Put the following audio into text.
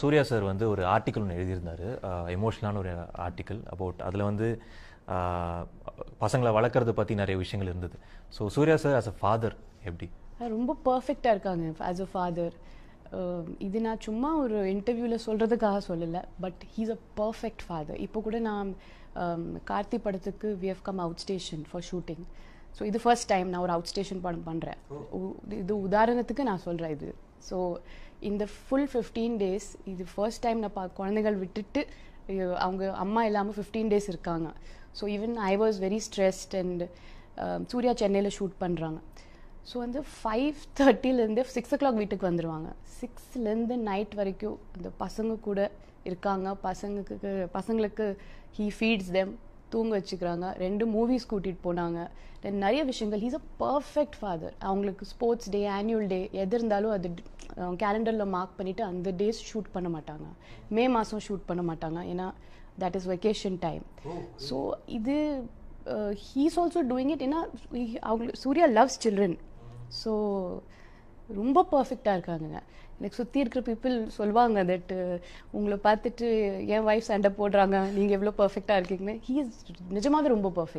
Surya sir வந்து ஒரு article ஒன்று எழுதியிருந்தார் எமோஷனலான ஒரு ஆர்டிக்கல் அபவுட் அதில் வந்து பசங்களை வளர்க்குறத பற்றி நிறைய விஷயங்கள் இருந்தது so Suriya sir as a father எப்படி ரொம்ப பர்ஃபெக்டாக இருக்காங்க ஆஸ் அ ஃபாதர் இது நான் சும்மா ஒரு இன்டர்வியூவில் சொல்கிறதுக்காக சொல்லலை but he's a perfect father இப்போ கூட நான் கார்த்தி படத்துக்கு we have come out station for shooting so இது ஃபர்ஸ்ட் டைம் நான் ஒரு அவுட் ஸ்டேஷன் படம் பண்ணுறேன் இது உதாரணத்துக்கு நான் சொல்கிறேன் இது ஸோ இந்த ஃபுல் ஃபிஃப்டீன் டேஸ் இது ஃபர்ஸ்ட் டைம் நான் பா குழந்தைகள் விட்டுட்டு அவங்க அம்மா இல்லாமல் ஃபிஃப்டீன் டேஸ் இருக்காங்க so even I was very stressed and Suriya சென்னையில் ஷூட் பண்ணுறாங்க ஸோ வந்து ஃபைவ் தேர்ட்டிலேருந்து சிக்ஸ் ஓ கிளாக் வீட்டுக்கு வந்துடுவாங்க சிக்ஸ்லேருந்து நைட் வரைக்கும் அந்த பசங்க கூட இருக்காங்க பசங்களுக்கு பசங்களுக்கு ஹீ ஃபீட்ஸ் தெம் தூங்க வச்சுக்கிறாங்க ரெண்டு மூவிஸ் கூட்டிகிட்டு போனாங்க தென் நிறைய விஷயங்கள் ஹீஸ் அ பர்ஃபெக்ட் ஃபாதர் அவங்களுக்கு ஸ்போர்ட்ஸ் டே ஆனுவல் டே எது இருந்தாலும் அது கேலண்டரில் மார்க் பண்ணிவிட்டு அந்த டேஸ் ஷூட் பண்ண மாட்டாங்க மே மாதம் ஷூட் பண்ண மாட்டாங்க ஏன்னா that is vacation time so இது ஹீஸ் ஆல்சோ டூயிங் இட் ஏன்னா அவங்க சூர்யா லவ்ஸ் சில்ட்ரன் ஸோ ரொம்ப பர்ஃபெக்டாக இருக்காங்கங்க எனக்கு சுற்றி இருக்கிற பீப்புள் சொல்லுவாங்க தட் உங்களை பார்த்துட்டு என் ஒய்ஃப் சண்டை போடுறாங்க நீங்கள் எவ்வளோ பர்ஃபெக்டாக இருக்கீங்கன்னு ஹீ இஸ் நிஜமாவே ரொம்ப பர்ஃபெக்ட்